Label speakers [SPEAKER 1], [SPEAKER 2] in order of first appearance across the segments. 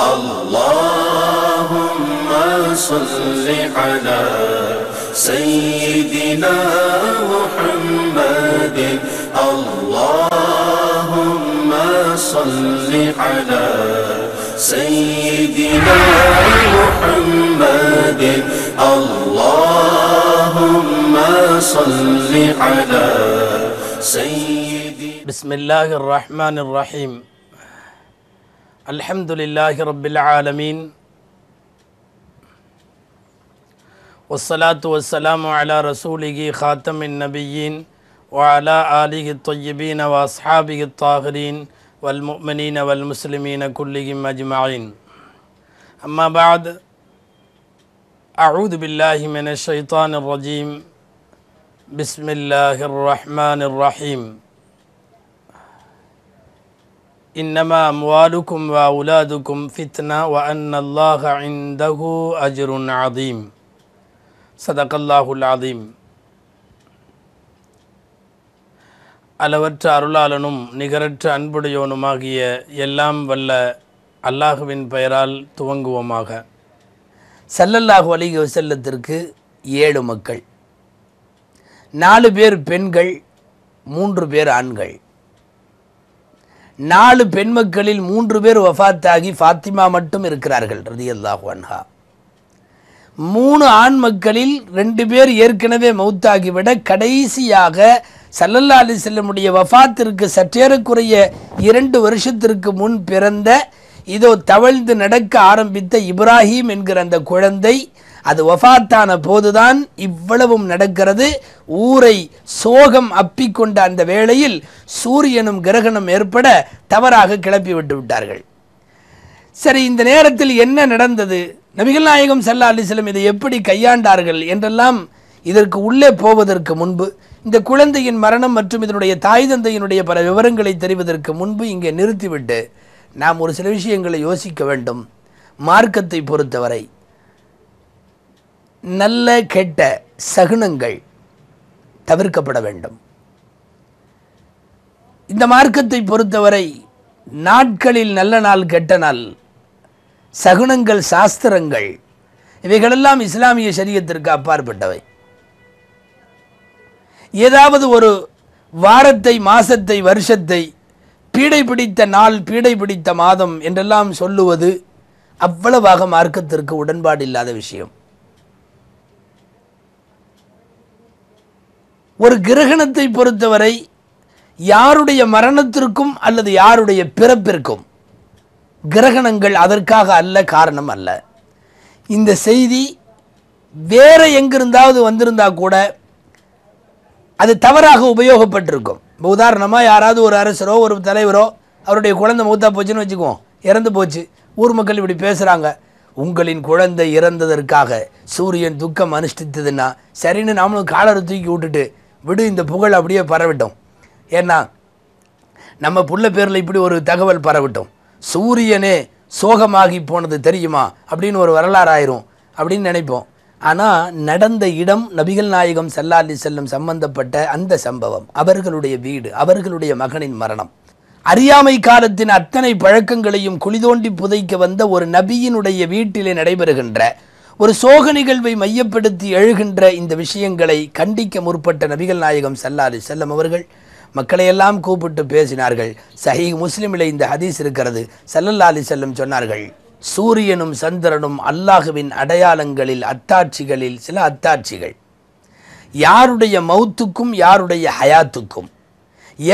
[SPEAKER 1] اللهم صل على سيدنا محمد اللهم صل على سيدنا محمد اللهم صل على سيدنا بسم الله الرحمن الرحيم الحمد لله رب العالمين والصلاة والسلام على رسوله خاتم النبيين وعلى آله الطيبين وأصحابه الطاهرين والمؤمنين والمسلمين كلهم أجمعين أما بعد أعوذ بالله من الشيطان الرجيم بسم الله الرحمن الرحيم انما اموالكم واولادكم فتنه وان الله عنده اجر عظيم صدق الله العظيم அளவற்ற அருளாளனும் நிகரற்ற அன்புடையவனுமாகிய எல்லாம் வல்ல அல்லாஹுவின் பெயரால் துவங்குவோமாக செல்லல்லாஹு அலிக செல்லத்திற்கு ஏழு மக்கள் நாலு பேர் பெண்கள் மூன்று பேர் ஆண்கள் நாலு பெண் மக்களில் மூன்று பேர் வஃத்தாகி ஃபாத்திமா மட்டும் இருக்கிறார்கள் ரதி அல்லாஹ் அன்ஹா மூணு ஆண் மக்களில் ரெண்டு பேர் ஏற்கனவே மௌத்தாகிவிட கடைசியாக சல்லல்லா அலி செல்லமுடைய வஃத்திற்கு சற்றேறக்குறைய இரண்டு வருஷத்திற்கு முன் பிறந்த இதோ தவழ்ந்து நடக்க ஆரம்பித்த இப்ராஹிம் என்கிற அந்த குழந்தை அது வஃத்தான போதுதான் இவ்வளவும் நடக்கிறது ஊரை சோகம் அப்பிக்கொண்ட அந்த வேளையில் சூரியனும் கிரகணம் ஏற்பட தவறாக கிளப்பி விட்டு விட்டார்கள் சரி இந்த நேரத்தில் என்ன நடந்தது நபிகள் நாயகம் சல்லா அலிஸ்லம் இதை எப்படி கையாண்டார்கள் என்றெல்லாம் இதற்கு உள்ளே போவதற்கு முன்பு இந்த குழந்தையின் மரணம் மற்றும் இதனுடைய தாய் தந்தையினுடைய பல விவரங்களை தெரிவதற்கு முன்பு இங்கே நிறுத்திவிட்டு நாம் ஒரு சில விஷயங்களை யோசிக்க வேண்டும் மார்க்கத்தை பொறுத்தவரை நல்ல கெட்ட சகுனங்கள் தவிர்க்கப்பட வேண்டும் இந்த மார்க்கத்தை பொறுத்தவரை நாட்களில் நல்ல நாள் கெட்ட நாள் சகுனங்கள் சாஸ்திரங்கள் இவைகளெல்லாம் இஸ்லாமிய சரியத்திற்கு அப்பாற்பட்டவை ஏதாவது ஒரு வாரத்தை மாசத்தை வருஷத்தை பீடை பிடித்த நாள் பீடை பிடித்த மாதம் என்றெல்லாம் சொல்லுவது அவ்வளவாக மார்க்கத்திற்கு உடன்பாடு இல்லாத விஷயம் ஒரு கிரகணத்தை பொறுத்தவரை யாருடைய மரணத்திற்கும் அல்லது யாருடைய பிறப்பிற்கும் கிரகணங்கள் அதற்காக அல்ல காரணம் அல்ல இந்த செய்தி வேறு எங்கிருந்தாவது வந்திருந்தா கூட அது தவறாக உபயோகப்பட்டிருக்கும் இப்போ உதாரணமாக யாராவது ஒரு அரசரோ ஒரு தலைவரோ அவருடைய குழந்தை மூத்தா போச்சுன்னு வச்சுக்குவோம் இறந்து போச்சு ஊர் மக்கள் இப்படி பேசுகிறாங்க உங்களின் குழந்தை இறந்ததற்காக சூரியன் துக்கம் அனுஷ்டித்ததுன்னா சரின்னு நாமளும் காலரை தூக்கி விட்டுட்டு விடு இந்த புகழ் அப்படியே பரவிட்டோம் ஏன்னா நம்ம புள்ள பேரில் இப்படி ஒரு தகவல் பரவிட்டோம் சூரியனே சோகமாகி போனது தெரியுமா அப்படின்னு ஒரு வரலாறு ஆயிரும் அப்படின்னு நினைப்போம் ஆனால் நடந்த இடம் நபிகள் நாயகம் செல்லாலி செல்லும் சம்பந்தப்பட்ட அந்த சம்பவம் அவர்களுடைய வீடு அவர்களுடைய மகனின் மரணம் அறியாமை காலத்தின் அத்தனை பழக்கங்களையும் குளிதோண்டி புதைக்க வந்த ஒரு நபியினுடைய வீட்டிலே நடைபெறுகின்ற ஒரு சோக நிகழ்வை மையப்படுத்தி எழுகின்ற இந்த விஷயங்களை கண்டிக்க முற்பட்ட நபிகள் நாயகம் சல்லாலி செல்லம் அவர்கள் மக்களையெல்லாம் கூப்பிட்டு பேசினார்கள் சஹி முஸ்லிமில் இந்த ஹதீஸ் இருக்கிறது சல்லல்லாலி செல்லம் சொன்னார்கள் சூரியனும் சந்திரனும் அல்லாஹுவின் அடையாளங்களில் அத்தாட்சிகளில் சில அத்தாட்சிகள் யாருடைய மௌத்துக்கும் யாருடைய ஹயாத்துக்கும்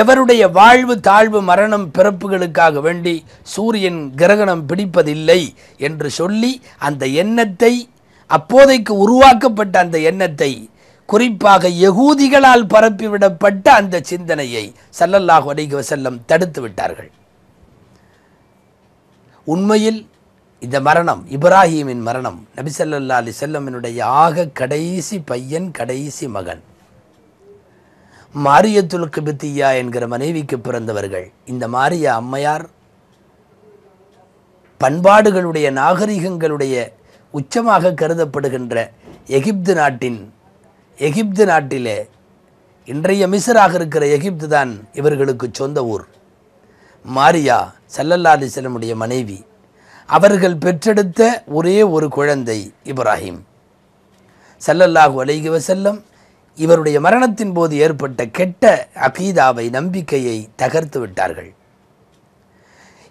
[SPEAKER 1] எவருடைய வாழ்வு தாழ்வு மரணம் பிறப்புகளுக்காக வேண்டி சூரியன் கிரகணம் பிடிப்பதில்லை என்று சொல்லி அந்த எண்ணத்தை அப்போதைக்கு உருவாக்கப்பட்ட அந்த எண்ணத்தை குறிப்பாக யகூதிகளால் பரப்பிவிடப்பட்ட அந்த சிந்தனையை சல்லல்லாஹு அலைகி வசல்லம் தடுத்து விட்டார்கள் உண்மையில் இந்த மரணம் இப்ராஹீமின் மரணம் சல்லா அலி செல்லமினுடைய ஆக கடைசி பையன் கடைசி மகன் மாரியத்துல் கிபித்தியா என்கிற மனைவிக்கு பிறந்தவர்கள் இந்த மாரிய அம்மையார் பண்பாடுகளுடைய நாகரிகங்களுடைய உச்சமாக கருதப்படுகின்ற எகிப்து நாட்டின் எகிப்து நாட்டிலே இன்றைய மிசராக இருக்கிற எகிப்து தான் இவர்களுக்கு சொந்த ஊர் மாரியா சல்லல்லாதி செல்லமுடைய மனைவி அவர்கள் பெற்றெடுத்த ஒரே ஒரு குழந்தை இப்ராஹிம் சல்லல்லாஹு அலைகி வசல்லம் இவருடைய மரணத்தின் போது ஏற்பட்ட கெட்ட அகீதாவை நம்பிக்கையை தகர்த்து விட்டார்கள்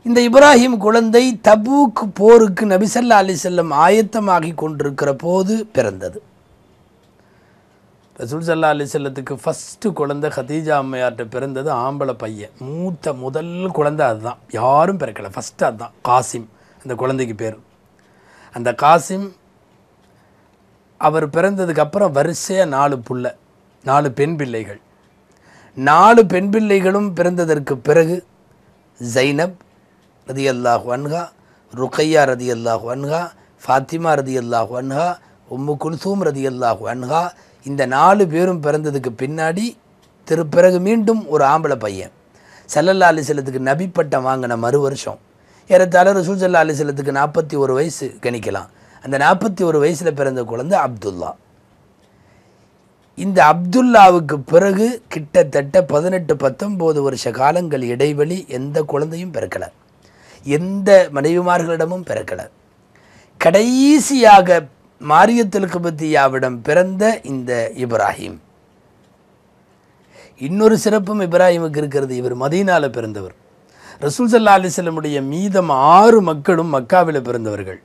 [SPEAKER 1] இந்த இப்ராஹிம் குழந்தை தபூக் போருக்கு நபிசல்லா அலி செல்லம் ஆயத்தமாகி கொண்டிருக்கிற போது பிறந்தது ரசூல் சல்லா அலி செல்லத்துக்கு ஃபஸ்ட்டு குழந்தை ஹதீஜா அம்மையார்கிட்ட பிறந்தது ஆம்பளை பையன் மூத்த முதல் குழந்தை அதுதான் யாரும் பிறக்கலை ஃபஸ்ட்டு அதுதான் காசிம் அந்த குழந்தைக்கு பேர் அந்த காசிம் அவர் பிறந்ததுக்கப்புறம் வரிசையாக நாலு புள்ள நாலு பெண் பிள்ளைகள் நாலு பெண் பிள்ளைகளும் பிறந்ததற்கு பிறகு ஜைனப் ரதி அல்லாஹ் அன்ஹா ருக்கையா ரதி அல்லாஹ் அன்ஹா ஃபாத்திமா ரதி அல்லாஹ் அன்ஹா உம்மு குல்சூம் ரதி அல்லாஹ் அன்ஹா இந்த நாலு பேரும் பிறந்ததுக்கு பின்னாடி திருப்பிறகு மீண்டும் ஒரு ஆம்பளை பையன் செல்லல்லா அலிசலத்துக்கு நபிப்பட்டம் வாங்கின மறு வருஷம் ஏறத்தாழ சூசல்லா சல்லா அலிசலத்துக்கு நாற்பத்தி ஒரு வயசு கணிக்கலாம் அந்த நாற்பத்தி ஒரு வயசில் பிறந்த குழந்தை அப்துல்லா இந்த அப்துல்லாவுக்கு பிறகு கிட்டத்தட்ட பதினெட்டு பத்தொம்போது வருஷ காலங்கள் இடைவெளி எந்த குழந்தையும் பிறக்கலை எந்த மனைவிமார்களிடமும் பிறக்கலை கடைசியாக மாரியத்திலுக்குபத்தியாவிடம் பிறந்த இந்த இப்ராஹிம் இன்னொரு சிறப்பும் இப்ராஹிமுக்கு இருக்கிறது இவர் மதியினால பிறந்தவர் ரசூல் சல்லா அலிஸ்லமுடைய மீதம் ஆறு மக்களும் மக்காவில் பிறந்தவர்கள்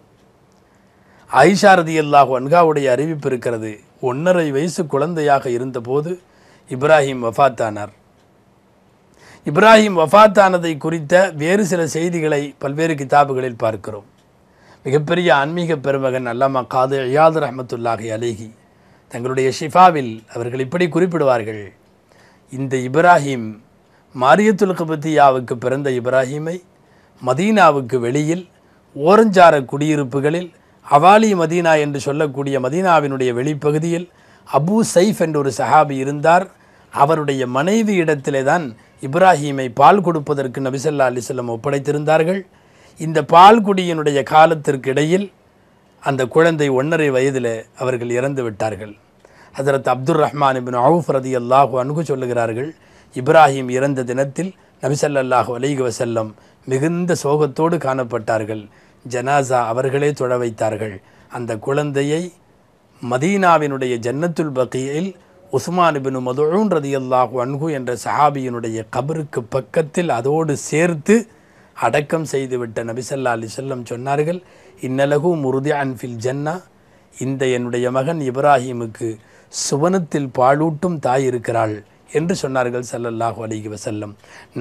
[SPEAKER 1] ஐஷாரதி அல்லாஹ் அன்காவுடைய அறிவிப்பு இருக்கிறது ஒன்றரை வயசு குழந்தையாக இருந்தபோது இப்ராஹிம் வஃத்தானார் இப்ராஹிம் வஃத்தானதை குறித்த வேறு சில செய்திகளை பல்வேறு கிதாபுகளில் பார்க்கிறோம் மிகப்பெரிய ஆன்மீக பெருமகன் அல்லாமா காது ஐயாது ரஹமத்துல்லாஹி அலேஹி தங்களுடைய ஷிஃபாவில் அவர்கள் இப்படி குறிப்பிடுவார்கள் இந்த இப்ராஹிம் மாரியத்துல் கபத்தியாவுக்கு பிறந்த இப்ராஹிமை மதீனாவுக்கு வெளியில் ஓரஞ்சார குடியிருப்புகளில் அவாலி மதீனா என்று சொல்லக்கூடிய மதீனாவினுடைய வெளிப்பகுதியில் அபு சைஃப் என்ற ஒரு சஹாபி இருந்தார் அவருடைய மனைவி இடத்திலே தான் இப்ராஹீமை பால் கொடுப்பதற்கு நபிசல்லா அலிசல்லம் ஒப்படைத்திருந்தார்கள் இந்த பால் குடியினுடைய காலத்திற்கு இடையில் அந்த குழந்தை ஒன்றரை வயதில் அவர்கள் இறந்து விட்டார்கள் ஹசரத் அப்துல் ரஹ்மான் இபின் அவுஃப் ரதி அல்லாஹு அணுகு சொல்லுகிறார்கள் இப்ராஹிம் இறந்த தினத்தில் நபிசல்லாஹு அலிக வசல்லம் மிகுந்த சோகத்தோடு காணப்பட்டார்கள் ஜனாசா அவர்களே தொழ வைத்தார்கள் அந்த குழந்தையை மதீனாவினுடைய ஜன்னத்துல் பக்கியில் உஸ்மானிபின் மதுழூன் ரதி அல்லாஹு அன்கு என்ற சஹாபியினுடைய கபருக்கு பக்கத்தில் அதோடு சேர்த்து அடக்கம் செய்துவிட்ட நபிசல்லா அலி செல்லம் சொன்னார்கள் இன்னலகு முருதி அன்பில் ஜன்னா இந்த என்னுடைய மகன் இப்ராஹிமுக்கு சுவனத்தில் பாலூட்டும் தாய் இருக்கிறாள் என்று சொன்னார்கள் சல்லல்லாஹு அலிகி வசல்லம்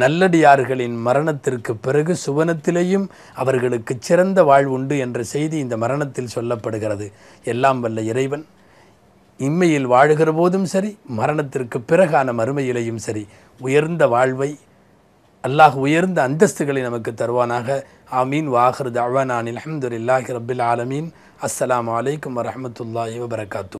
[SPEAKER 1] நல்லடியார்களின் மரணத்திற்கு பிறகு சுவனத்திலேயும் அவர்களுக்கு சிறந்த வாழ்வுண்டு என்ற செய்தி இந்த மரணத்தில் சொல்லப்படுகிறது எல்லாம் வல்ல இறைவன் இம்மையில் வாழுகிற போதும் சரி மரணத்திற்கு பிறகான மறுமையிலையும் சரி உயர்ந்த வாழ்வை அல்லாஹ் உயர்ந்த அந்தஸ்துகளை நமக்கு தருவானாக ஆமீன் வாஹர் தவானான் அலமதுல்லாஹி ரபில் ஆலமீன் அஸ்லாம் வலைக்கம் வரமத்துல்லாஹி வபரகாத்து